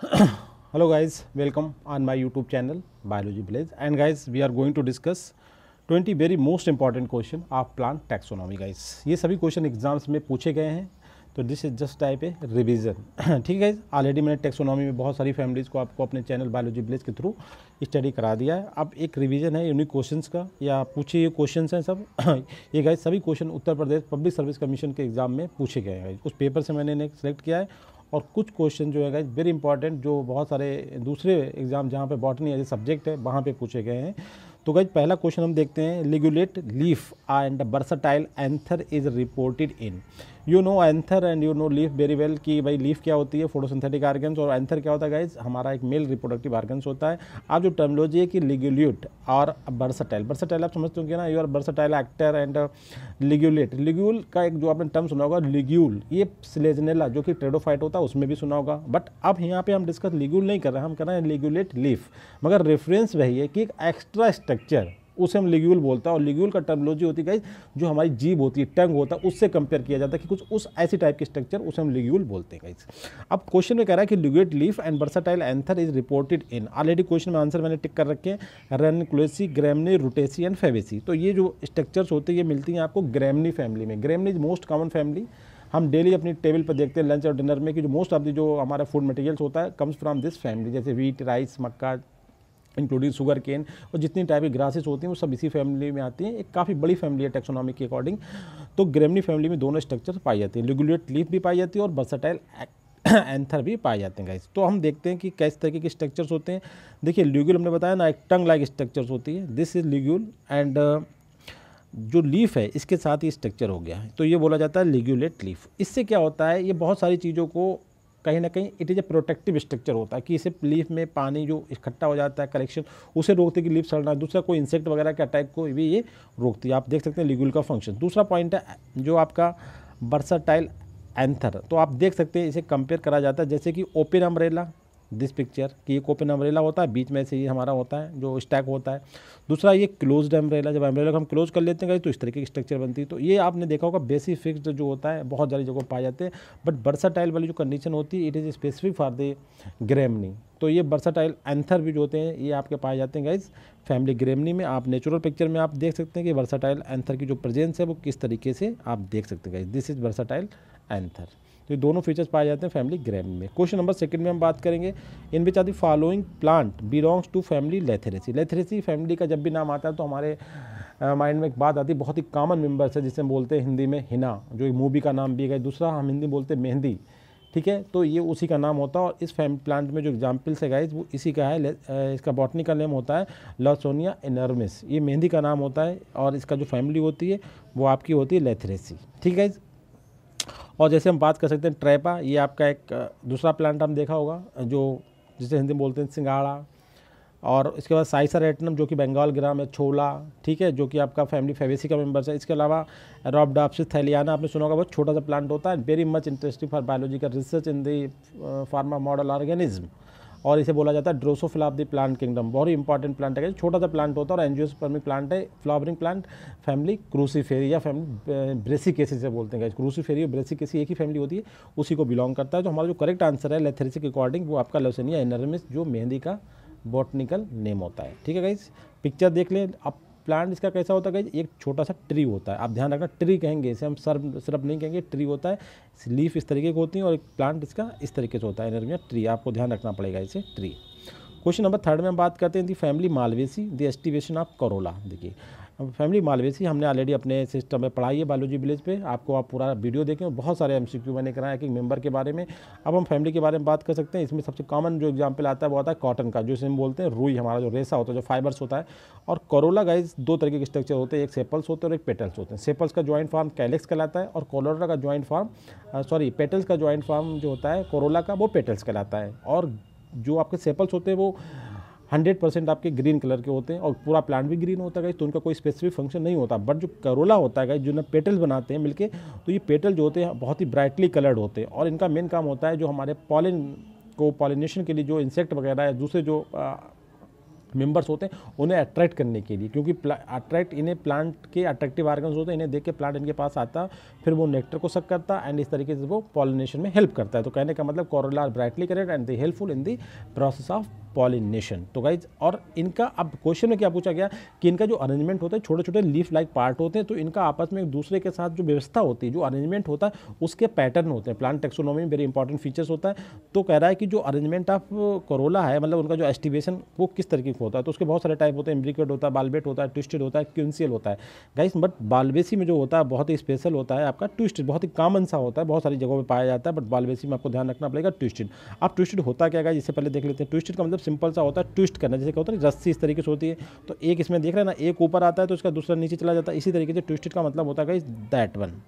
hello guys welcome on my youtube channel biology village and guys we are going to discuss 20 very most important question of plant taxonomy guys ये सभी question exams में पूछे गए हैं तो this is just type a revision ठीक है already मैंने टेक्सोनॉमी में बहुत सारी फैमिलीज़ को आपको अपने चैनल बायोलॉजी ब्लेज के थ्रू स्टडी करा दिया है अब एक रिवीजन है यूनिक क्वेश्चंस का या पूछे ये क्वेश्चंस हैं सब ये गाइज सभी question Uttar Pradesh public service commission के एग्जाम में पूछे गए हैं उस पेपर से मैंने इन्हें सेलेक्ट किया है और कुछ क्वेश्चन जो है वेरी इंपॉर्टेंट जो बहुत सारे दूसरे एग्जाम जहाँ पे बॉटनी एज ए सब्जेक्ट है वहाँ पे पूछे गए हैं तो गई पहला क्वेश्चन हम देखते हैं ligulate leaf and versatile anther is reported in you know anther and you know leaf very well कि भाई लीफ क्या होती है फोटोसिंथेटिक आर्गन्स और एंथर क्या होता है गाइज हमारा एक मेल रिप्रोडक्टिव आर्गन्स होता है आप जो टर्मोलॉजी है कि लिगुल्यूट और बर्सटाइल बर्सटाइल आप समझते होंगे ना you are versatile anther and ligulate ligule का एक जो आपने टर्म सुना होगा लिग्यूल ये सिलेजनेला जो कि ट्रेडोफाइट होता है उसमें भी सुना होगा बट अब यहाँ पे हम डिस्कस लिग्यूल नहीं कर रहे हैं हम कर रहे हैं लिग्यूलेट लीफ मगर रेफरेंस वही है कि एक एक्स्ट्रा स्ट्रक्चर उसे हम लिग्यूल बोलते हैं और लिग्यूल का टर्मोलॉजी होती है जो हमारी जीभ होती है टंग होता है उससे कंपेयर किया जाता है कि कुछ उस ऐसी टाइप के स्ट्रक्चर उसे हम लिग्यूल बोलते हैं अब क्वेश्चन में कह रहा है कि ligulate leaf and versatile anther is reported in already question में आंसर मैंने टिक कर रखे हैं Ranunculaceae Gramineae Rutaceae and Fabaceae तो ये जो स्ट्रक्चर्स होते हैं ये मिलती हैं आपको ग्रेमनी फैमिली में Gramineae is most common family हम डेली अपनी टेबल पर देखते हैं लंच और डिनर में कि जो मोस्ट ऑफ दी जो हमारा फूड मटेरियल्स होता है कम्स फ्रॉम दिस फैमिली जैसे वीट राइस मक्का इंक्लूडिंग शुगर केन और जितनी टाइप की ग्रासेस होती हैं वो सब इसी फैमिली में आती हैं एक काफ़ी बड़ी फैमिली है टेक्सोनॉमी के अकॉर्डिंग तो ग्रेमनी फैमिली में दोनों स्ट्रक्चर पाई जाती हैं रेगुलेट लीफ भी पाई जाती है और बसाटाइल एंथर भी पाए जाते हैं गाइस तो हम देखते हैं कि कैस तरीके के स्ट्रक्चर्स होते हैं देखिए लिग्यूल हमने बताया ना एक टंग लाइक स्ट्रक्चर्स होती है दिस इज लिग्यूल एंड जो लीफ है इसके साथ ही स्ट्रक्चर हो गया है तो ये बोला जाता है लिग्यूलेट लीफ इससे क्या होता है ये बहुत सारी चीज़ों को कहीं ना कहीं it is a protective structure होता है कि इसे लीफ में पानी जो इकट्ठा हो जाता है कलेक्शन उसे रोकती है कि लीफ सड़ना दूसरा कोई इंसेक्ट वगैरह के अटैक को भी ये रोकती है आप देख सकते हैं लिगुल का फंक्शन दूसरा पॉइंट है जो आपका बर्साटाइल एंथर तो आप देख सकते हैं इसे कंपेयर करा जाता है जैसे कि ओपिन अम्ब्रेला दिस पिक्चर कि ये ओपन अम्ब्रेला होता है बीच में से ये हमारा होता है जो स्टैक होता है दूसरा ये क्लोज्ड अम्ब्रेला जब अम्ब्रेला को हम क्लोज कर लेते हैं तो इस तरीके की स्ट्रक्चर बनती है तो ये आपने देखा होगा बेसिक फिक्स्ड जो होता है बहुत सारी जगह पाए जाते हैं बट बर्साटाइल वाली जो कंडीशन होती है it is specific for the Gramineae तो ये बर्साटाइल एंथर भी जो होते हैं ये आपके पाए जाते हैं गाइज फैमिली ग्रेमनी में आप नेचुरल पिक्चर में आप देख सकते हैं कि वर्साटाइल एंथर की जो प्रेजेंस है वो किस तरीके से आप देख सकते हैं guys this is versatile anther तो ये दोनों फीचर्स पाए जाते हैं फैमिली ग्रैम में क्वेश्चन नंबर सेकंड में हम बात करेंगे in which are the following plant belongs to family Lythraceae Lythraceae family का जब भी नाम आता है तो हमारे माइंड में एक बात आती है बहुत ही कॉमन मेम्बर्स है जिसे हम बोलते हैं हिंदी में हिना जो एक मूवी का नाम भी है दूसरा हम हिंदी बोलते हैं मेहंदी ठीक है तो ये उसी का नाम होता है और इस फैम प्लांट में जो एग्जाम्पल्स है गाइज वो इसी का है इसका बॉटनिकल नेम होता है लॉसोनिया एनर्मिस ये मेहंदी का नाम होता है और इसका जो फैमिली होती है वो आपकी होती है लेथरेसी ठीक है और जैसे हम बात कर सकते हैं ट्रैपा ये आपका एक दूसरा प्लांट हम देखा होगा जो जिसे हिंदी में बोलते हैं सिंगाड़ा और इसके बाद साइसा रेटनम जो कि बंगाल ग्राम है छोला ठीक है जो कि आपका फैमिली फेवेसी का मेम्बर्स है इसके अलावा रॉबडाप्सिस थैलियाना आपने सुना होगा बहुत छोटा सा प्लांट होता है very much interesting for biological research in the pharma model organism और इसे बोला जाता है Drosophila of the plant kingdom बहुत ही इंपॉर्टेंट प्लांट है छोटा सा प्लांट होता है और एनजियोस्पर्मिक प्लांट है फ्लावरिंग प्लांट फैमिली क्रूसीफेरी या फैमिली ब्रेसिकेसी से बोलते हैं क्रूसीफेरी और ब्रेसिकेसी एक ही फैमिली होती है उसी को बिलोंग करता है तो हमारा जो करेक्ट आंसर है लेथेरिसिक अकॉर्डिंग वो आपका लवसेनिया एनरमिस जो मेहंदी का बॉटनिकल नेम होता है ठीक है गाइज पिक्चर देख लें आप प्लांट इसका कैसा होता है एक छोटा सा ट्री होता है आप ध्यान रखना ट्री कहेंगे इसे हम सर्व सिर्फ नहीं कहेंगे ट्री होता है लीफ इस तरीके की होती है और एक प्लांट इसका इस तरीके से होता है एनर्मिया ट्री आपको ध्यान रखना पड़ेगा इसे ट्री क्वेश्चन नंबर थर्ड में हम बात करते हैं the family Malvaceae the aestivation of corolla देखिए फैमिली मालवेसी हमने ऑलरेडी अपने सिस्टम में पढ़ाई है बायोलॉजी विलेज पे आपको आप पूरा वीडियो देखें बहुत सारे एम सी क्यू मैंने कराया कि मेंबर के बारे में अब हम फैमिली के बारे में बात कर सकते हैं इसमें सबसे कॉमन जो एग्जाम्पल आता है वो आता है कॉटन का जो हम बोलते हैं रूई हमारा जो रेसा होता है जो फाइबर्स होता है और करोला गाइज दो तरीके के स्ट्रक्चर होते हैं एक सेपल्स होते हैं और एक पेटल्स होते हैं सेपल्स का ज्वाइंट फार्म कैलेक्स कहलाता है और कोलोरा का ज्वाइंट फार्म सॉरी पेटल्स का ज्वाइंट फार्म जो होता है कोरोला का वो पेटल्स कहलाता है और जो आपके सेपल्स होते हैं वो हंड्रेड परसेंट आपके ग्रीन कलर के होते हैं और पूरा प्लांट भी ग्रीन होता है तो उनका कोई स्पेसिफिक फंक्शन नहीं होता बट जो करोला होता है जो ना पेटल बनाते हैं मिलके तो ये पेटल जो होते हैं बहुत ही ब्राइटली कलर्ड होते हैं और इनका मेन काम होता है जो हमारे पॉलिन को पॉलिनेशन के लिए जो इंसेक्ट वगैरह या दूसरे जो मेंबर्स होते हैं उन्हें अट्रैक्ट करने के लिए क्योंकि अट्रैक्ट इन्हें प्लांट के अट्रैक्टिव ऑर्गन्स होते हैं इन्हें देख के प्लांट इनके पास आता फिर वो नेक्टर को सक करता एंड इस तरीके से वो पॉलिनेशन में हेल्प करता है तो कहने का मतलब corolla brightly correct and they helpful in the process of pollination तो गाइज और इनका अब क्वेश्चन में क्या पूछा गया कि इनका जो अरेंजमेंट होता है छोटे छोटे लीफ लाइक पार्ट होते हैं तो इनका आपस में एक दूसरे के साथ जो व्यवस्था होती है जो अरेंजमेंट होता है उसके पैटर्न होते हैं प्लांट टेक्सोनोमी में वेरी इंपॉर्टेंट फीचर्स होता है तो कह रहा है कि जो अरेंजमेंट ऑफ करोला है मतलब उनका जो एस्टिवेशन वो किस तरीके होता है तो उसके बहुत सारे टाइप होते हैं इम्ब्रिकेट होता है बालबेट होता है ट्विस्टेड होता है क्यूंसियल होता है गाइस बट बालबेसी में जो होता है बहुत ही स्पेशल होता है आपका ट्विस्टेड बहुत ही कॉमन सा होता है बहुत सारी जगहों पर पाया जाता है बट बालबेसी में आपको ध्यान रखना पड़ेगा ट्विस्टेड अब ट्विस्टेड होता क्या गाइस जिससे पहले देख लेते हैं ट्विस्टेड का मतलब सिंपल सा होता है ट्विस्ट करना जैसे क्या होता है रस्सी इस तरीके से होती है तो एक इसमें देख रहे हैं ना एक ऊपर आता है तो इसका दूसरा नीचे चला जाता है इसी तरीके से ट्विस्टेड का मतलब होता है गाइस दैट वन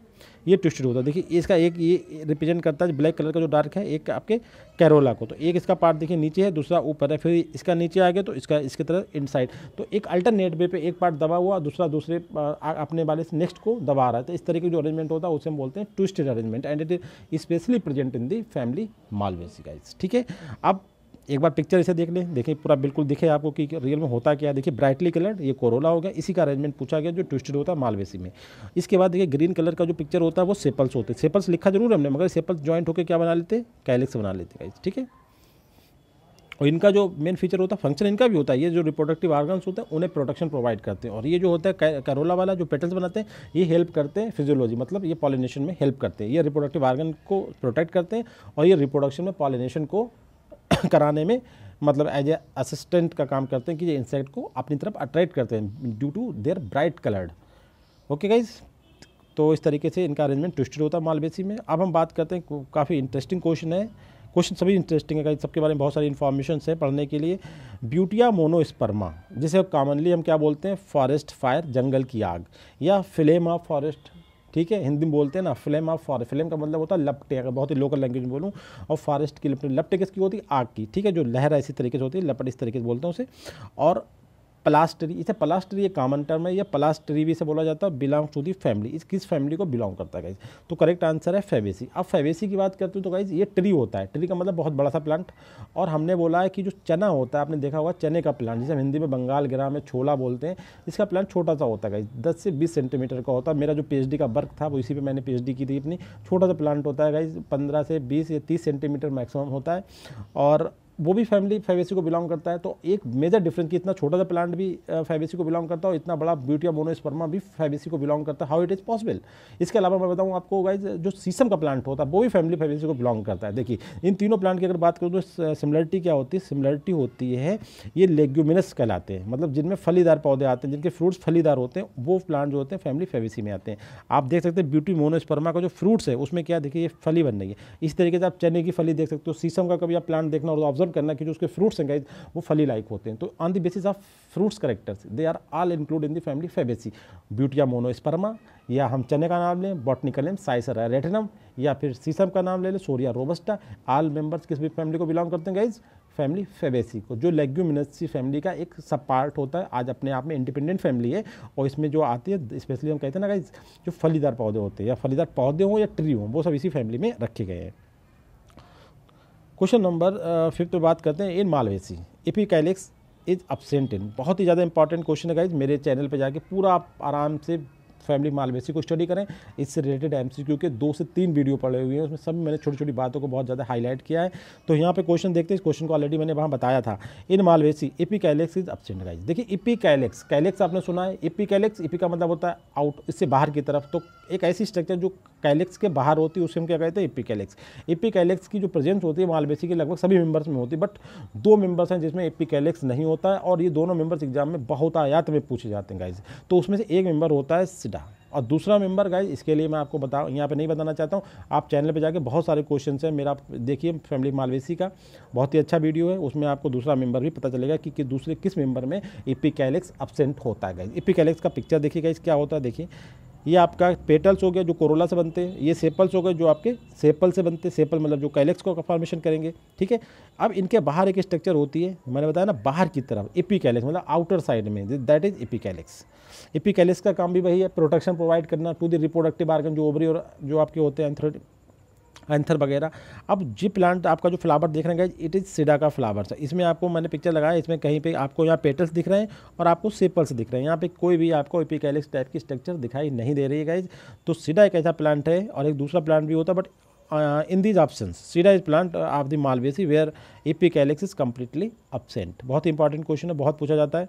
ये ट्विस्टेड होता है देखिए इसका एक ये रिप्रेजेंट करता है ब्लैक कलर का जो डार्क है एक आपके कैरोला को तो एक इसका पार्ट देखिए नीचे है दूसरा ऊपर है फिर इसका नीचे आ गया तो इसका इसके तरह इनसाइड तो एक अल्टरनेट वे पे एक पार्ट दबा हुआ दूसरा दूसरे अपने वाले से नेक्स्ट को दबा रहा है तो इस तरीके का जो अरेंजमेंट होता है उसे हम बोलते हैं twisted arrangement and it is specially present in the family Malvaceae guys ठीक है अब एक बार पिक्चर इसे देख लें देखें पूरा बिल्कुल दिखे आपको कि रियल में होता क्या देखिए ब्राइटली कलर ये कोरोला हो गया इसी का अरेंजमेंट पूछा गया जो ट्विस्टेड होता है मालवेसी में इसके बाद देखिए ग्रीन कलर का जो पिक्चर होता है वो सेपल्स होते हैं सेपल्स लिखा जरूर हमने मगर सेपल्स ज्वाइंट होकर क्या बना लेते कैलिक्स बना लेते ठीक है और इनका जो मेन फीचर होता है फंक्शन इनका भी होता है ये जो रिप्रोडक्टिव ऑर्गन्स होते हैं उन्हें प्रोटेक्शन प्रोवाइड करते हैं और ये जो होता है करोला वाला जो पेटल्स बनाते हैं ये हेल्प करते हैं फिजियोलॉजी मतलब ये पॉलिनेशन में हेल्प करते हैं ये रिप्रोडक्टिव आर्गन को प्रोटेक्ट करते हैं और ये रिप्रोडक्शन में पॉलिनेशन को कराने में मतलब एज ए असिस्टेंट का काम करते हैं कि ये इंसेक्ट को अपनी तरफ अट्रैक्ट करते हैं due to their bright coloured okay guys तो इस तरीके से इनका अरेंजमेंट ट्विस्टेड होता है मालवेसी में अब हम बात करते हैं काफ़ी इंटरेस्टिंग क्वेश्चन है क्वेश्चन सभी इंटरेस्टिंग है सबके बारे में बहुत सारी इन्फॉर्मेशन है पढ़ने के लिए ब्यूटिया मोनोस्पर्मा जिसे कॉमनली हम क्या बोलते हैं फॉरेस्ट फायर जंगल की आग या फिलेमा फॉरेस्ट ठीक है हिंदी में बोलते हैं ना फ्लेम ऑफ फॉरेस्ट फ्लेम का मतलब होता है लपटे अगर बहुत ही लोकल लैंग्वेज में बोलूँ और फॉरेस्ट की लपटे लपटे किसकी होती है आग की ठीक है जो लहर इसी तरीके से होती है लपट इस तरीके से बोलते हैं उसे और प्लास्टरी इसे प्लास्टरी एक कॉमन टर्म है या प्लास्टरी भी इसे बोला जाता है बिलोंग टू दी फैमिली इस किस फैमिली को बिलोंग करता है गाइज तो करेक्ट आंसर है फेवेसी अब फेवेसी की बात करते हो तो गाइज ये ट्री होता है ट्री का मतलब बहुत बड़ा सा प्लांट और हमने बोला है कि जो चना होता है आपने देखा होगा चने का प्लांट जिसे हम हिंदी में बंगाल ग्राम में छोला बोलते हैं इसका प्लांट छोटा सा होता है गाइज दस से बीस सेंटीमीटर का होता है मेरा जो पी का वर्क था वो इसी पर मैंने पी की थी अपनी छोटा सा प्लांट होता है गाइज पंद्रह से बीस या तीस सेंटीमीटर मैक्सिमम होता है और वो भी फैमिली फेवेसी को बिलोंग करता है तो एक मेजर डिफरेंस कि इतना छोटा सा प्लांट भी फेवेसी को बिलोंग करता है और इतना बड़ा ब्यूटिया मोनोस्पर्मा भी फेवेसी को बिलोंग करता है हाउ इट इज़ पॉसिबल इसके अलावा मैं बताऊँ आपको गाइज जो सीसम का प्लांट होता है वो भी फैमिली फेवेसी को बिलोंग करता है देखिए इन तीनों प्लांट की अगर बात करूँ तो सिमिलरिटी क्या होती है सिमिलरिटी होती है ये लेग्यूमिनस कहलाते हैं मतलब जिनमें फलीदार पौधे आते हैं जिनके फ्रूट्स फलीदार होते हैं वो प्लांट जो होते हैं फैमिली फेवेसी में आते हैं आप देख सकते हैं ब्यूटी मोनोस्पर्मा का जो फ्रूट्स है उसमें क्या देखिए ये फली बन रही है इस तरीके से आप चने की फली देख सकते हो सीसम का कभी आप प्लांट देखना हो तो ऑब्जर्व करना कि जो उसके फ्रूट्स हैं गाइज वो फली लाइक होते हैं तो on the basis of fruits characters they are all include in the family Fabaceae Butea monosperma या हम चने का नाम लें बॉटनिकल नेम साइसर रेटनम या फिर सीसम का नाम ले लें सोरिया रोबस्टा आल मेम्बर्स किस भी फैमिली को बिलोंग करते हैं गाइज फैमिली फेबेसी को जो लेग्यूमिनसी फैमिली का एक सब पार्ट होता है आज अपने आप में इंडिपेंडेंट फैमिली है और इसमें जो आती है स्पेशली हम कहते हैं ना गाइज जो फलीदार पौधे होते हैं या फलीदार पौधे हों या ट्री हों वो सब इसी फैमिली में रखे गए हैं क्वेश्चन नंबर फिफ्थ बात करते हैं in Malvaceae epicalyx is absent in बहुत ही ज़्यादा इंपॉर्टेंट क्वेश्चन है गाइज मेरे चैनल पे जाके पूरा आप आराम से फैमिली मालवेसी को स्टडी करें इससे रिलेटेड एम के दो से तीन वीडियो पड़े हुए हैं उसमें सब मैंने छोटी छोटी बातों को बहुत ज़्यादा हाईलाइट किया है तो यहाँ पे क्वेश्चन देखते हैं इस क्वेश्चन को ऑलरेडी मैंने वहाँ बताया था in Malvaceae epicalyx is absent guys देखिए इपी कैलेक्स कैलेक्स आपने सुना है इपी कैलेक्स इपी का मतलब होता है आउट इससे बाहर की तरफ तो एक ऐसी स्ट्रक्चर जो कैलेक्स के बाहर होती है उसे हम क्या कहते हैं इपी कैलेक्स इपी कैलेक्स की जो प्रेजेंस होती है मालवेसी की लगभग सभी मेंबर्स में होती है बट दो मेंबर्स हैं जिसमें एपी कैलेक्स नहीं होता है और ये दोनों मेंबर्स एग्जाम में बहुत आयात में पूछे जाते हैं गाइज तो उसमें से एक मेंबर होता है और दूसरा मेंबर गाइज इसके लिए मैं आपको बता यहाँ पे नहीं बताना चाहता हूँ आप चैनल पे जाके बहुत सारे क्वेश्चन हैं मेरा देखिए फैमिली मालवेसी का बहुत ही अच्छा वीडियो है उसमें आपको दूसरा मेंबर भी पता चलेगा कि, कि दूसरे किस मेंबर में कैलेक्स अपसेंट होता है गाइज इपिकैलेक्स का पिक्चर देखिए गाइज क्या होता है देखिए ये आपका पेटल्स हो गया जो कोरोला से बनते हैं ये सेपल्स हो गए जो आपके सेपल से बनते हैं सेपल मतलब जो कैलेक्स को फॉर्मेशन करेंगे ठीक है अब इनके बाहर एक स्ट्रक्चर होती है मैंने बताया ना बाहर की तरफ एपी कैलेक्स मतलब आउटर साइड में that is epicalyx epicalyx का काम भी वही है प्रोटेक्शन प्रोवाइड करना टू द रिप्रोडक्टिव आर्गन जो ओवरी और जो आपके होते हैं एंथर वगैरह अब जी प्लांट आपका जो फ्लावर देख रहे हैं इट इज़ सीडा का फ्लावर है इसमें आपको मैंने पिक्चर लगाया इसमें कहीं पे आपको यहाँ पेटल्स दिख रहे हैं और आपको सेपल्स दिख रहे हैं यहाँ पे कोई भी आपको एपिकैलिक्स टाइप की स्ट्रक्चर दिखाई नहीं दे रही है गाइज तो सीडा एक ऐसा प्लांट है और एक दूसरा प्लांट भी होता है but in these option Sida is plant of the Malvaceae where epicalyx is completely absent बहुत इंपॉर्टेंट क्वेश्चन है बहुत पूछा जाता है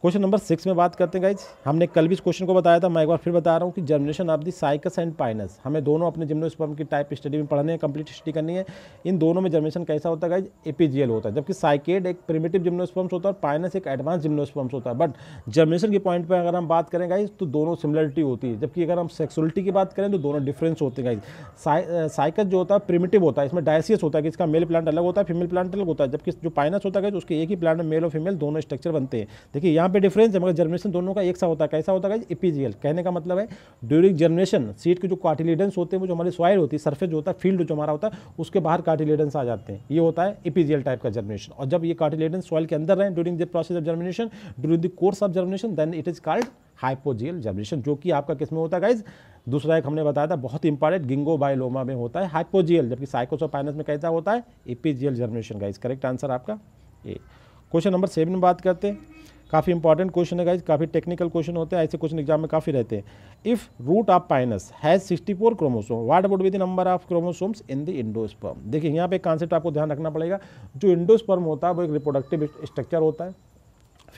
क्वेश्चन नंबर सिक्स में बात करते हैं गाइज हमने कल भी इस क्वेश्चन को बताया था मैं एक बार फिर बता रहा हूँ कि germination of the Cycas and Pinus हमें दोनों अपने जिम्नोस्पर्म की टाइप स्टडी में पढ़ने हैं कंप्लीट स्टडी करनी है इन दोनों में जर्मिनेशन कैसा होता है गाइज एपीजीएल होता है जबकि साइकेड एक प्रिमेटिव जिम्नोस्पर्म्स होता है और पाइनस एक एडवांस जिम्नोस्पर्म्स होता है बट जर्मिनेशन के पॉइंट पर अगर हम बात करें गाइज तो दोनों सिमिलरिटी होती है जबकि अगर हम सेक्सुअलिटी की बात करें तो दोनों डिफरेंस होते हैं गाइज साइकस uh, जो होता है प्रिमेटिव होता है इसमें डायसियस होता है कि इसका मेल प्लांट अलग होता है फीमेल प्लांट अलग होता है जबकि जो पाइनस होता है उसके एक ही प्लांट में मेल और फीमेल दोनों स्ट्रक्चर बनते हैं देखिए यहाँ यहाँ पे डिफरेंस है मगर जर्मिनेशन दोनों का एक सा होता है कैसा होता है एपीजीएल कहने का मतलब है ड्यूरिंग जर्मिनेशन सीट के जो कार्टिलेडेंस होते हैं वो जो हमारे सॉइल होती है सर्फेस जो होता है फील्ड जो हमारा होता है उसके बाहर कार्टिलेडेंस आ जाते हैं ये होता है एपीजीएल टाइप का जर्मिनेशन और जब ये कार्टिलेडेंस सॉइल के अंदर रहे during the process of germination during the course of germination then it is called hypogeal germination जो कि आपका किसमें होता है गाइज दूसरा एक हमने बताया था बहुत इंपॉर्टेंट गिंगो बायलोमा में होता है हाइपोजियल जबकि साइकोसोपाइनस में कैसा होता है epigeal germination guys correct answer आपका ए क्वेश्चन नंबर सेवन में बात करते हैं काफ़ी इंपॉर्टेंट क्वेश्चन है गाइज काफ़ी टेक्निकल क्वेश्चन होते हैं ऐसे क्वेश्चन एग्जाम में काफ़ी रहते हैं if root of Pinus has 64 four chromosome what be the number of chromosomes in the endosperm देखिए यहाँ पे एक कॉन्सेप्ट आपको ध्यान रखना पड़ेगा जो इंडोस्पर्म होता है वो एक रिप्रोडक्टिव स्ट्रक्चर होता है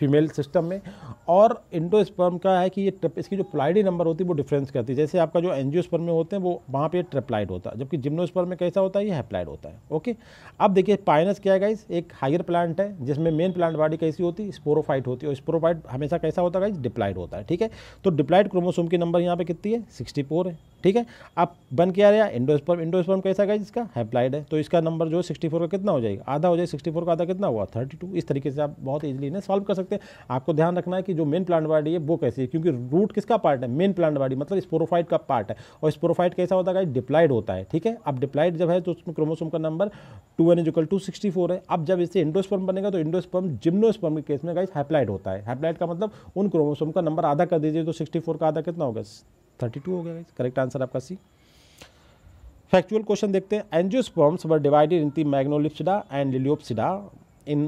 फीमेल सिस्टम में और इंडोस्पर्म का है कि ये ट्रिप इसकी जो प्लाइडी नंबर होती है वो डिफरेंस करती है जैसे आपका जो स्पर्म में होते हैं वो वहाँ पे ट्रिप्लाइड होता है जबकि जिम्नोस्पर्म में कैसा होता है ये हैप्लाइड होता है ओके अब देखिए पाइनस क्या है गाइस एक हायर प्लांट है जिसमें मेन प्लांट बॉडी कैसी होती है स्पोरोफाइट होती है और स्पोरोफाइट हमेशा कैसा होता है गाइस डिप्लाइड होता है ठीक है तो डिप्लाइड क्रोमोसोम की नंबर यहाँ पर कितनी है सिक्सटी है ठीक है अब बन क्या रहा इंडोस्पर्म इंडोस्पर्म कैसा गाइज इसका हैप्लाइड है तो इसका नंबर जो सिक्सटी का कितना हो जाएगा आधा हो जाएगा सिक्सटी का आधा कितना हुआ थर्टी इस तरीके से आप बहुत ईजिली इन्हें सॉल्व कर सकते सकते हैं आपको ध्यान रखना है कि जो मेन प्लांट बॉडी है वो कैसी है क्योंकि रूट किसका पार्ट है मेन प्लांट बॉडी मतलब स्पोरोफाइट का पार्ट है और स्पोरोफाइट कैसा होता है डिप्लाइड होता है ठीक है अब डिप्लाइड जब है तो उसमें क्रोमोसोम का number two N equal two sixty four है अब जब इससे इंडोस्पर्म बनेगा तो इंडोस्पर्म जिम्नोस्पर्म के केस में गाइस हैप्लाइड होता है हैप्लाइड का मतलब उन क्रोमोसोम का नंबर आधा कर दीजिए तो सिक्सटी फोर का आधा कितना होगा थर्टी टू हो गया गाइस करेक्ट आंसर आपका सी फैक्चुअल क्वेश्चन देखते हैं angiosperms were divided in the Magnoliopsida and Liliopsida in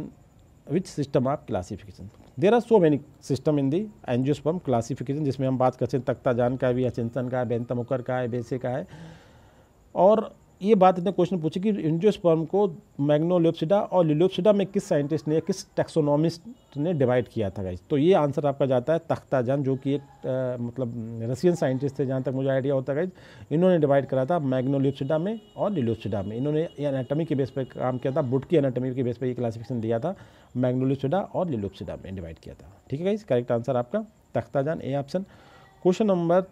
which system of classification there are so many system in the angiosperm classification जिसमें हम बात करते हैं तख्ता जान का है भी अचिंतन का है बेंतमुकर का है बेसे का है और ये बात इतने क्वेश्चन पूछे कि इंजियोस्पर्म को मैग्नोलिप्सिडा और लिलोप्सिडा में किस साइंटिस्ट ने किस टेक्सोनॉमिस्ट ने डिवाइड किया था गाइज तो ये आंसर आपका जाता है तख्ता जान जो कि एक आ, मतलब रशियन साइंटिस्ट थे जहाँ तक मुझे आइडिया होता है गाइज इन्होंने डिवाइड करा था मैग्नोलिप्सिडा में और लिलोप्सिडा में इन्होंने एनाटॉमी के बेस पर काम किया था बुट की एनाटॉमी के बेस पर ये क्लासिफिकेशन दिया था मैग्नोलिप्सिडा और लिलोप्सिडा में डिवाइड किया था ठीक है गाइज करेक्ट आंसर आपका Takhtajan A option question number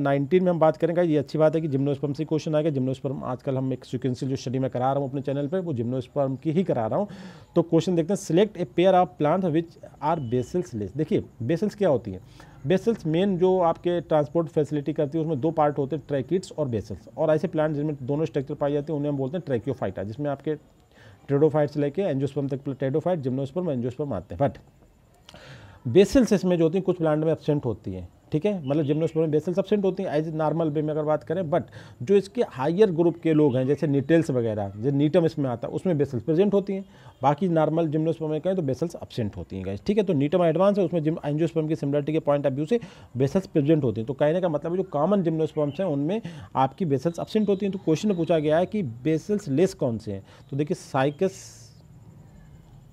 nineteen में हम बात करेंगे ये अच्छी बात है कि जिम्नोस्पर्म से क्वेश्चन आएगा जिम्नोस्पर्म आजकल हम एक सिक्वेंशियल जो स्टडी में करा रहा हूँ अपने चैनल पे वो जिम्नोस्पर्म की ही करा रहा हूँ तो क्वेश्चन देखते हैं select a pair of plant which are vessels less देखिए बेसल्स क्या होती है बेसल्स मेन जो आपके ट्रांसपोर्ट फैसिलिटी करती है उसमें दो पार्ट होते हैं ट्रैकिट्स और बेसल्स और ऐसे प्लांट जिनमें दोनों स्ट्रक्चर पाए जाते हैं उन्हें हम बोलते हैं ट्रैक्योफाइटा जिसमें आपके ट्रेडोफाइट से लेकर एंजोस्पर्म तक ट्रेडोफाइट जिम्नोस्पर्म एंजोस्पर्म आते हैं बट बेसिल्स इसमें जो होती हैं कुछ प्लांट में एबसेंट होती हैं ठीक है मतलब जिम्नोस्पोरम बेसल सबसेंट होती हैं एज नॉर्मल वे में अगर बात करें बट जो इसके हायर ग्रुप के लोग हैं जैसे नीटेल्स वगैरह जो नीटम इसमें आता है उसमें बेसल्स प्रेजेंट होती हैं बाकी नॉर्मल जिम्नोस्पर्म में कहें तो बेसल्स अपसेंट होती हैं गाइज ठीक है तो नीटम एडवांस है उसमें जिम एनजियोस्पर्म की सिमिलरिटी के पॉइंट ऑफ व्यू से बेसल्स प्रेजेंट होती हैं तो कहने का मतलब जो कॉमन जिम्नोस्पर्म्स हैं उनमें आपकी बेसल्स अपसेंट होती हैं तो क्वेश्चन पूछा गया है कि बेसल्स लेस कौन से हैं तो देखिए साइकस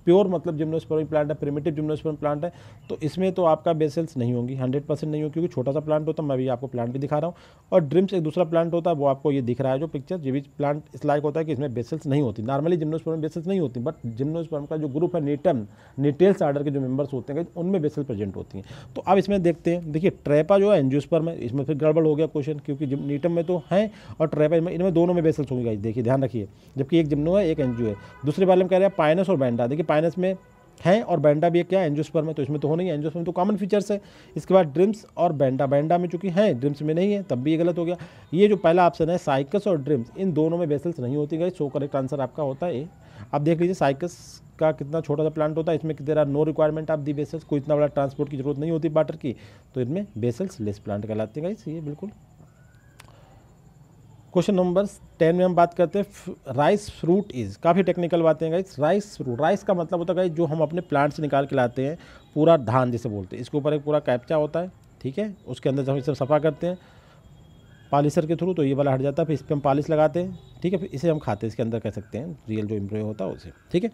प्योर मतलब जिम्नोस्पर्म प्लांट है प्रिमेटिव जिम्नोस्पर्म प्लांट है तो इसमें तो आपका बेसल्स नहीं होंगी हंड्रेड परसेंट नहीं होगी क्योंकि छोटा सा प्लांट होता है मैं भी आपको प्लांट भी दिखा रहा हूँ और ड्रिम्स एक दूसरा प्लांट होता है वो आपको ये दिख रहा है जो पिक्चर ये भी प्लांट इस लाइक होता है कि इसमें बेसल्स नहीं होती नॉर्मली जिम्नोस्पर्म बेसल्स नहीं होती बट जिम्नोस्पर्म का जो ग्रुप है नेटम नेटेल्स आर्डर के जो मेम्बर्स होते हैं उनमें बेसल प्रेजेंट होती हैं तो अब इसमें देखते हैं देखिए ट्रेपा जो है एनजियोस्पर्म है इसमें फिर गड़बड़ हो गया क्वेश्चन क्योंकि नीटम में तो है और ट्रेपा इसमें इनमें दोनों में बेसल्स होंगे देखिए ध्यान रखिए जबकि एक जिम्नो है एक एनजियो है दूसरे बारे में कह रहे हैं पाइनस और बैंडा देखिए माइनस में हैं और बैंडा भी क्या है में तो इसमें तो हो नहीं है एंजोस्पर्म तो कॉमन फीचर्स है इसके बाद ड्रिम्स और बैंडा बैंडा में चूंकि हैं ड्रिम्स में नहीं है तब भी ये गलत हो गया ये जो पहला ऑप्शन है साइकस और ड्रिम्स इन दोनों में बेसल्स नहीं होती गई सो करेक्ट आंसर आपका होता है आप देख लीजिए साइकस का कितना छोटा सा प्लांट होता है इसमें there are no requirement of the vessels कोई इतना बड़ा ट्रांसपोर्ट की जरूरत नहीं होती वाटर की तो इनमें बेसल्स लेस प्लांट कहलाते हैं गाइस ये बिल्कुल क्वेश्चन नंबर टेन में हम बात करते हैं राइस फ्रूट इज़ काफ़ी टेक्निकल बातें गाइस राइस फ्रूट राइस का मतलब होता है गाइस जो हम अपने प्लांट से निकाल के लाते हैं पूरा धान जैसे बोलते हैं इसके ऊपर एक पूरा कैप्चा होता है ठीक है उसके अंदर जब हम इसे सफ़ा करते हैं पालिसर के थ्रू तो ये वाला हट जाता है फिर इस पर हम पालिस लगाते हैं ठीक है फिर इसे हम खाते हैं इसके अंदर कह सकते हैं रियल जो इम्प्रोय होता है उसे ठीक है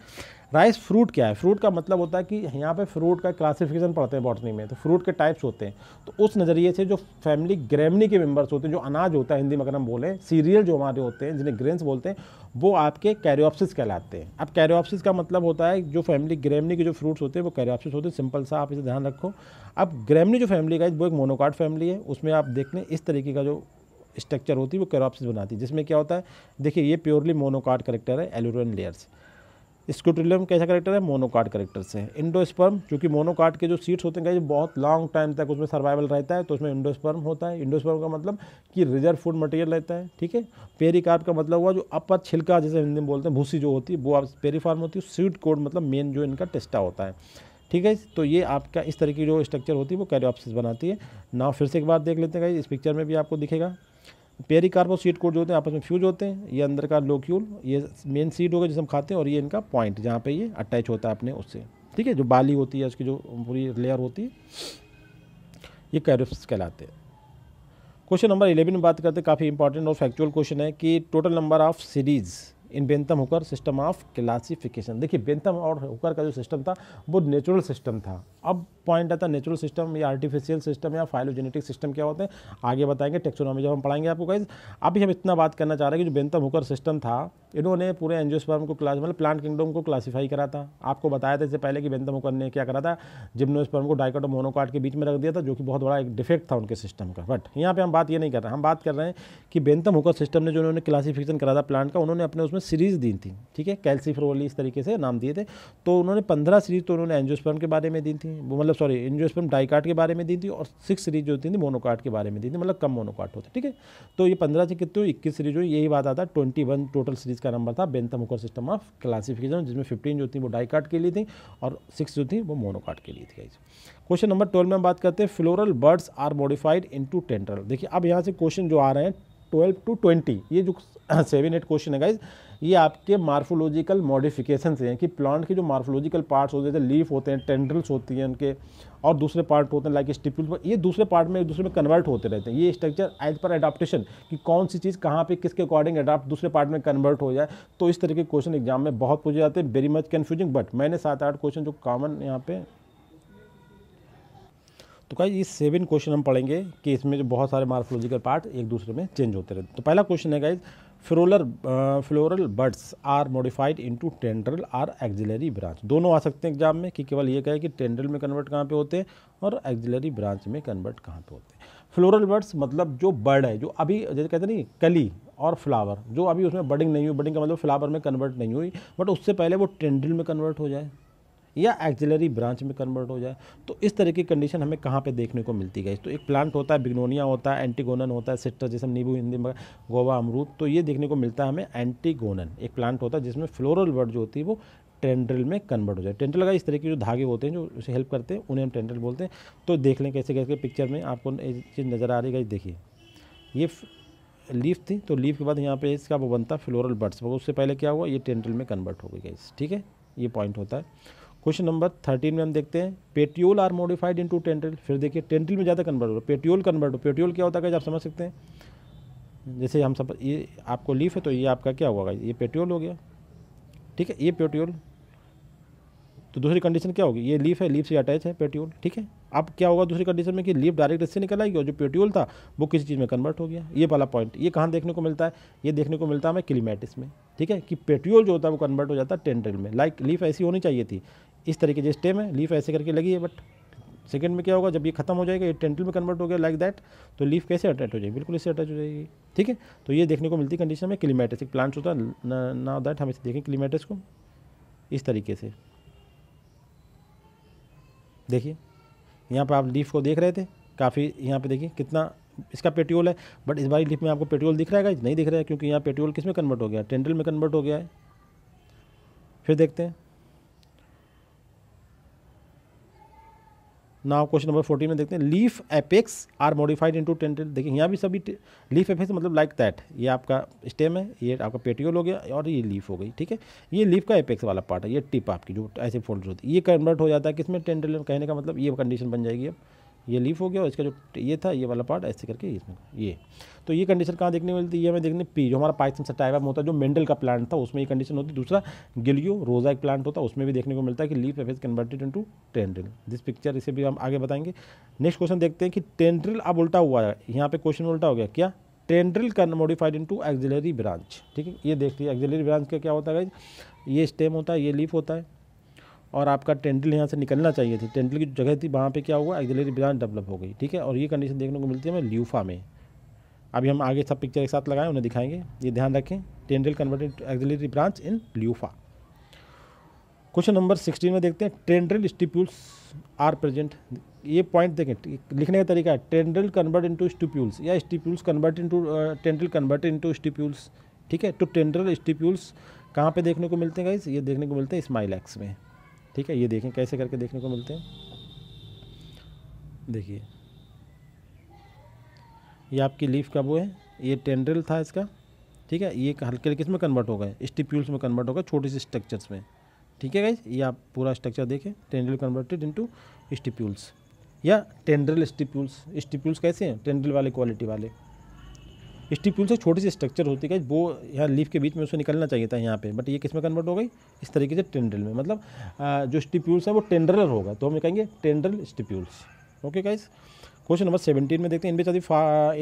राइस फ्रूट क्या है फ्रूट का मतलब होता है कि यहाँ पे फ्रूट का क्लासिफिकेशन पढ़ते हैं बॉटनी में तो फ्रूट के टाइप्स होते हैं तो उस नज़रिए से जो फैमिली ग्रेमनी के मेम्बर्स होते हैं जो अनाज होता है हिंदी में अगर हम बोलें सीरियल जो हमारे होते हैं जिन्हें ग्रेन्स बोलते हैं वो आपके कैरियोपसिस कहलाते हैं अब कैरियोपसिस का मतलब होता है जो फैमिली ग्रेमनी के जो फ्रूट्स होते हैं वो कैरियोपसिस होते हैं सिंपल सा आप इसे ध्यान रखो अब ग्रेमनी जो फैमिली का वो एक मोनोकार्ड फैमिली है उसमें आप देख लें इस तरीके का जो स्ट्रक्चर होती है वो कैरोपसिस बनाती है जिसमें क्या होता है देखिए ये प्योरली मोनोकार्ड करेक्टर है एलोरन लेयर्स स्क्यूट्रिलियम कैसा करेक्टर है मोनोकार्ड करेक्टर से इंडोस्पर्म क्योंकि मोनोकार्ड के जो सीट्स होते हैं बहुत लॉन्ग टाइम तक उसमें सर्वाइवल रहता है तो उसमें इंडोस्पर्म होता है इंडोस्पर्म का मतलब कि रिजर्व फूड मटेरियल रहता है ठीक है पेरिकार्ड का मतलब हुआ जो अपर छिलका जैसे हिंदी में बोलते हैं भूसी जो होती है वो आप पेरीफार्म होती है सीट कोड मतलब मेन जो इनका टेस्टा होता है ठीक है तो ये आपका इस तरह की जो स्ट्रक्चर होती है वो कैरियोप्सिस बनाती है ना फिर से एक बार देख लेते हैं इस पिक्चर में भी आपको दिखेगा पेरी सीट कोड जो होते हैं आपस में फ्यूज होते हैं ये अंदर का लोक्यूल ये मेन सीड होगा जिसे हम खाते हैं और ये इनका पॉइंट जहाँ पे ये अटैच होता है अपने उससे ठीक है जो बाली होती है उसकी जो पूरी लेयर होती है ये कैरिप्स कहलाते हैं क्वेश्चन नंबर इलेवन में बात करते हैं काफ़ी इंपॉर्टेंट और फैक्चुअल क्वेश्चन है कि total number of series in Bentham Hooker system of classification देखिए बेंतम और हुकर का जो सिस्टम था वो नेचुरल सिस्टम था अब पॉइंट आता है नेचुरल सिस्टम या आर्टिफिशियल सिस्टम या फाइलोजेनेटिक सिस्टम क्या होते हैं आगे बताएंगे टेक्सोनॉमी जब हम पढ़ाएंगे आपको गाइज अभी हम इतना बात करना चाह रहे हैं कि जो बेंतम हुकर सिस्टम था इन्होंने पूरे एनजियोस्पर्म को क्लास मतलब प्लांट किंगडम को क्लासीफाई करा था आपको बताया था इससे पहले कि बेंतम हुकर ने क्या करा था जिम्नोस्पर्म को डाइकोट और के बीच में रख दिया था जो कि बहुत बड़ा एक डिफेक्ट था उनके सिस्टम का बट यहाँ पर हम बात ये नहीं कर रहे हम बात कर रहे हैं कि बेंतम हुकर सिस्टम ने जो उन्होंने क्लासीफिकेशन करा था प्लांट का उन्होंने अपने उसमें सीरीज़ दी थी ठीक है कैल्सीफ्रोली इस तरीके से नाम दिए थे तो उन्होंने पंद्रह सीरीज़ तो उन्होंने एनजियोस्पर्म के बारे में दी थी मतलब सॉरी एनजियोस्पर्म डाइकार्ट के बारे में दी थी और सिक्स सीरीज जो थी मोनोकार्ट के बारे में दी थी मतलब कम मोनोकार्ट होते ठीक है तो ये पंद्रह से कितने इक्कीस सीरीज हुई यही बात आता ट्वेंटी वन टोटल सीरीज़ का नंबर था Bentham Hooker system of classification जिसमें फिफ्टीन जो थी वो डाइकार्ट के लिए थी और सिक्स जो थी वो मोनोकार्ट के लिए थी क्वेश्चन नंबर ट्वेल्व में हम बात करते हैं floral buds are modified into tendril देखिए अब यहाँ से क्वेश्चन जो आ रहे हैं ट्वेल्व टू ट्वेंटी ये जो सेवन एट क्वेश्चन है गाइज ये आपके मार्फोलॉजिकल मॉडिफिकेशन से हैं कि प्लांट के जो मार्फोलॉजिकल पार्ट्स होते हैं जैसे लीफ होते हैं टेंड्रल्स होती हैं उनके और दूसरे पार्ट होते हैं लाइक स्टिप्यूल ये दूसरे पार्ट में एक दूसरे में कन्वर्ट होते रहते हैं ये स्ट्रक्चर एज पर अडाप्टेशन कि कौन सी चीज़ कहाँ पे किसके अकॉर्डिंग अडाप्ट दूसरे पार्ट में कन्वर्ट हो जाए तो इस तरह के क्वेश्चन एग्जाम में बहुत पूछे जाते हैं वेरी मच कन्फ्यूजिंग बट मैंने सात आठ क्वेश्चन जो कॉमन यहाँ पे तो कहीं ये सेवन क्वेश्चन हम पढ़ेंगे कि इसमें जो बहुत सारे मार्फोलॉजिकल पार्ट एक दूसरे में चेंज होते रहते तो पहला क्वेश्चन है floral floral buds are modified into tendril are axillary branch दोनों आ सकते हैं एग्जाम में कि केवल ये कहे कि टेंड्रल में कन्वर्ट कहाँ पे होते हैं और एक्जिलरी ब्रांच में कन्वर्ट कहाँ पे होते हैं फ्लोरल बर्ड्स मतलब जो बर्ड है जो अभी जैसे कहते नहीं कली और फ्लावर जो अभी उसमें बडिंग नहीं हुई बडिंग का मतलब फ्लावर में कन्वर्ट नहीं हुई बट उससे पहले वो टेंड्रिल में कन्वर्ट हो जाए या एक्जिलरी ब्रांच में कन्वर्ट हो जाए तो इस तरह की कंडीशन हमें कहाँ पे देखने को मिलती है तो एक प्लांट होता है बिग्नोनिया होता है एंटीगोनन होता है सिट्रस जैसे नींबू हिंदी में गोवा अमरूद तो ये देखने को मिलता है हमें एंटीगोनन एक प्लांट होता है जिसमें फ्लोरल वर्ड जो होती है वो टेंड्रिल में कन्वर्ट हो जाए टेंड्रिल का इस तरह के जो धागे होते हैं जो उसे हेल्प करते हैं उन्हें हम टेंड्रल बोलते हैं तो देख लें कैसे कैसे पिक्चर में आपको चीज़ नज़र आ रही है देखिए ये लीफ थी तो लीफ के बाद यहाँ पे इसका वो बनता फ्लोरल बर्ड्स उससे पहले क्या हुआ ये टेंड्रिल में कन्वर्ट हो गई गई ठीक है ये पॉइंट होता है क्वेश्चन नंबर थर्टीन में हम देखते हैं petiole are modified into tendril फिर देखिए टेंट्रिल में ज़्यादा कन्वर्ट हो पेट्रोल कन्वर्ट हो पेट्रोल क्या होता है आप समझ सकते हैं जैसे हम सब ये आपको लीफ है तो ये आपका क्या होगा ये पेट्रोल हो गया ठीक है ये पेट्रोल तो दूसरी कंडीशन क्या होगी ये लीफ है लीफ से अटैच है पेट्रोल ठीक है अब क्या होगा दूसरी कंडीशन में कि लीफ डायरेक्ट इससे निकल आएगी और जो पेट्रोल था वो किसी चीज़ में कन्वर्ट हो गया ये वाला पॉइंट ये कहाँ देखने को मिलता है ये देखने को मिलता है हमें क्लीमेटिस में ठीक है कि पेट्रोल जो होता है वो कन्वर्ट हो जाता है टेंट्रिल में लाइक लीफ ऐसी होनी चाहिए थी इस तरीके से स्टेम है लीफ ऐसे करके लगी है बट सेकेंड में क्या होगा जब ये खत्म हो जाएगा ये टेंटल में कन्वर्ट हो गया लाइक दैट तो लीफ कैसे अटैच हो जाएगी बिल्कुल इससे अटैच हो जाएगी ठीक है तो ये देखने को मिलती कंडीशन में क्लीमेटिस एक प्लांट्स होता है ना दैट हम इसे देखें क्लीमेटिस को इस तरीके से देखिए यहाँ पर आप लीफ को देख रहे थे काफ़ी यहाँ पर देखिए कितना इसका पेट्रोल है बट इस बारी लीफ में आपको पेट्रोल दिख रहा है नहीं दिख रहा है क्योंकि यहाँ पेट्रोल किस में कन्वर्ट हो गया टेंडल में कन्वर्ट हो गया है फिर देखते हैं नाउ क्वेश्चन नंबर फोर्टीन में देखते हैं leaf apex are modified into tendril देखिए यहाँ भी सभी लीफ एपेक्स मतलब लाइक दैट ये आपका स्टेम है ये आपका पेटियोल हो गया और ये लीफ हो गई ठीक है ये लीफ का एपेक्स वाला पार्ट है ये टिप आपकी जो ऐसे फोल्ड होती है ये कन्वर्ट हो जाता है किसमें टेंटेल कहने का मतलब ये कंडीशन बन जाएगी अब ये लीफ हो गया और इसका जो ये था ये वाला पार्ट ऐसे करके इसमें ये तो ये कंडीशन कहाँ देखने मिलती है ये हमें देखने पी जो हमारा पाइथन सटाइवा होता है जो मेंडल का प्लांट था उसमें ये कंडीशन होती है दूसरा गिलियो रोजा एक प्लांट होता है उसमें भी देखने को मिलता है कि leaf F converted into tendril this picture इसे भी हम आगे बताएंगे नेक्स्ट क्वेश्चन देखते हैं कि टेंड्रिल अब उल्टा हुआ है यहाँ पे क्वेश्चन उल्टा हो गया क्या टेंड्रिल कन मॉडिफाइड इंटू एक्जिलरी ब्रांच ठीक है ये देख लीजिए एक्जिलरी ब्रांच का क्या होता है ये स्टेम होता है ये लीफ होता है और आपका टेंडल यहाँ से निकलना चाहिए थी टेंडल की जगह थी वहाँ पे क्या हुआ एक्जिलरी ब्रांच डेवलप हो गई ठीक है और ये कंडीशन देखने को मिलती है हमें ल्यूफा में अभी हम आगे सब पिक्चर एक साथ लगाएं उन्हें दिखाएंगे ये ध्यान रखें tendril converted axillary branch in Luffa question number sixteen में देखते हैं टेंड्रल स्टिप्यूल्स आर प्रेजेंट ये पॉइंट देखें लिखने का तरीका है टेंड्रल कन्वर्ट इनटू स्टिप्यूल्स या stipules convert into tendril convert into stipules ठीक है तो टेंड्रल स्टिप्यूल्स कहाँ पे देखने को मिलते हैं गाइस ये देखने को मिलते हैं एक्स में ठीक है ये देखें कैसे करके देखने को मिलते हैं देखिए ये आपकी लीफ का वो है ये टेंड्रिल था इसका ठीक है ये हल्के हल्के इसमें कन्वर्ट हो गए स्टिप्यूल्स में कन्वर्ट हो गए छोटे से स्ट्रक्चर्स में ठीक है गाइज ये आप पूरा स्ट्रक्चर देखें टेंड्रिल कन्वर्टेड इनटू स्टिप्यूल्स या टेंड्रिल स्टिप्यूल्स स्टिप्यूल्स कैसे हैं टेंड्रिल वाले क्वालिटी वाले स्टिप्यूल से छोटी सी स्ट्रक्चर होती है वो यहाँ लीफ के बीच में उसको निकलना चाहिए था यहाँ पे बट ये किस में कन्वर्ट हो गई इस तरीके से टेंड्रल में मतलब जो स्टिप्यूल्स है वो टेंड्रलर होगा तो हम कहेंगे tendril stipules okay guys question number seventeen में देखते हैं in which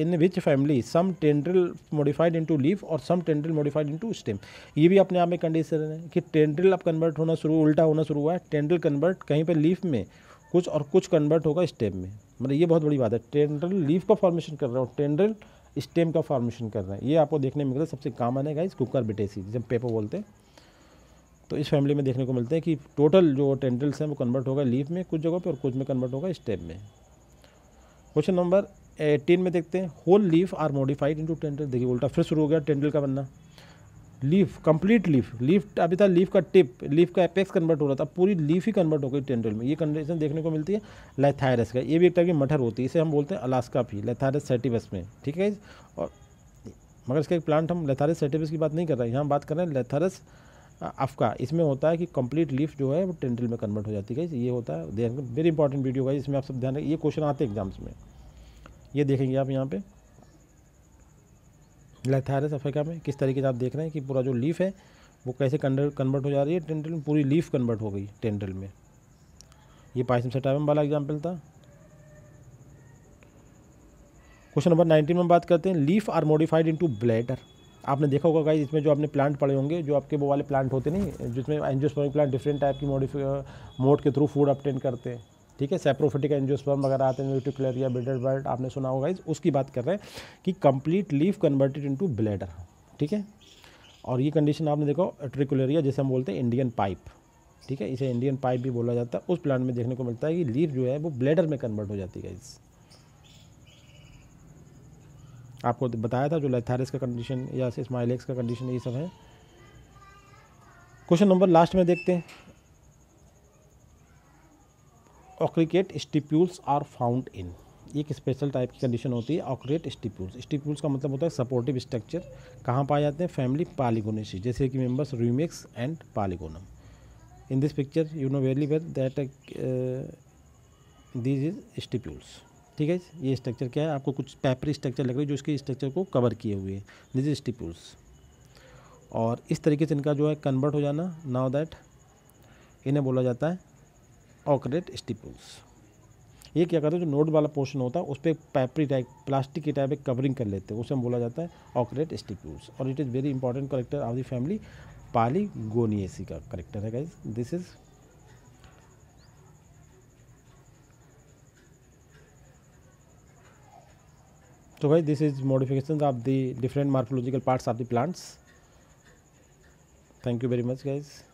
in which family some tendril modified into leaf और some tendril modified into stem ये भी अपने आप में कंडीशन है कि टेंड्रिल अब कन्वर्ट होना शुरू उल्टा होना शुरू हुआ है टेंड्रिल कन्वर्ट कहीं पर लीफ में कुछ और कुछ कन्वर्ट होगा स्टेम में मतलब ये बहुत बड़ी बात है टेंड्रिल लीफ का फॉर्मेशन कर रहा हूँ टेंड्रिल स्टेम का फॉर्मेशन कर रहे हैं ये आपको देखने में मिलता है सबसे कॉमन है गाइस कुकर बिटेसी जिसे पेपर बोलते हैं तो इस फैमिली में देखने को मिलता है कि टोटल जो टेंडल्स हैं वो कन्वर्ट होगा लीफ में कुछ जगहों पर और कुछ में कन्वर्ट होगा स्टेम में क्वेश्चन नंबर एटीन में देखते हैं whole leaf are modified into tendril देखिए उल्टा फिर शुरू हो गया टेंडल का बनना लीफ कंप्लीट लीफ लीफ अभी था लीफ का टिप लीफ का एपेक्स कन्वर्ट हो रहा था पूरी लीफ ही कन्वर्ट हो गई टेंड्रिल में ये कंडीशन देखने को मिलती है लेथायरस का ये भी एक टाइप की मटर होती है इसे हम बोलते हैं अलास्का भी लेथायरस सेटिवस में ठीक है और मगर इसका एक प्लांट हम लेथारस सेटिवस की बात नहीं कर रहे हैं यहाँ बात कर रहे हैं लेथारस अफका इसमें होता है कि कंप्लीट लीफ जो है वो टेंड्रिल में कन्वर्ट हो जाती है ये होता है वेरी इंपॉर्टेंट वीडियो का इसमें आप सब ध्यान रखें ये क्वेश्चन आते हैं एग्जाम्स में ये देखेंगे आप यहाँ पर लथारस अफ्रीका में किस तरीके से आप देख रहे हैं कि पूरा जो लीफ है वो कैसे कन्वर्ट हो जा रही है टेंडल में पूरी लीफ कन्वर्ट हो गई टेंडल में ये पाइसम सेटावम वाला एग्जाम्पल था क्वेश्चन नंबर नाइनटीन में बात करते हैं leaf are modified into bladder आपने देखा होगा गाइस इसमें जो आपने प्लांट पड़े होंगे जो आपके वो वाले प्लांट होते नहीं जिसमें एनजियोस्पर्मिक प्लांट डिफरेंट टाइप की मोड के थ्रू फूड अपटेन करते हैं ठीक है सेप्रोफिटिक एंजियोस्पर्म वगैरह आते हैं यूटिकुलर या बिल्डर बर्ड आपने सुना होगा इस उसकी बात कर रहे हैं कि complete leaf converted into bladder ठीक है और ये कंडीशन आपने देखो ट्रिकुलरिया जैसे हम बोलते हैं इंडियन पाइप ठीक है इसे इंडियन पाइप भी बोला जाता है उस प्लांट में देखने को मिलता है कि लीफ जो है वो ब्लेडर में कन्वर्ट हो जाती है इस आपको तो बताया था जो लेथारिस का कंडीशन या स्माइलेक्स का कंडीशन ये सब है क्वेश्चन नंबर लास्ट में देखते हैं ochreate stipules are found in एक स्पेशल टाइप की कंडीशन होती है ऑक्रेट स्टिप्यूल्स स्टिप्यूल्स का मतलब होता है सपोर्टिव स्ट्रक्चर कहाँ पाए जाते हैं फैमिली पालीगोनेसी जैसे कि members Rumex and Polygonum in this picture you know very well that this is stipules ठीक है ये स्ट्रक्चर क्या है आपको कुछ पेपरी स्ट्रक्चर लग रही है जो इसके स्ट्रक्चर को कवर किए हुए हैं दिस इज स्टिप्यूल्स और इस तरीके से इनका जो है कन्वर्ट हो जाना नाउ दैट इन्हें बोला जाता है ऑकरेट स्टिपल्स ये क्या करते हैं जो नोट वाला पोर्शन होता है उस पर पैपरी टाइप प्लास्टिक की टाइप एक कवरिंग कर लेते हैं उसे हम बोला जाता है ऑक्रेट स्टिप्यूल्स और it is very important character of the family Polygonaceae का करेक्टर है गाइज दिस इज तो भाई this is modification of the different morphological parts of the plants thank you very much guys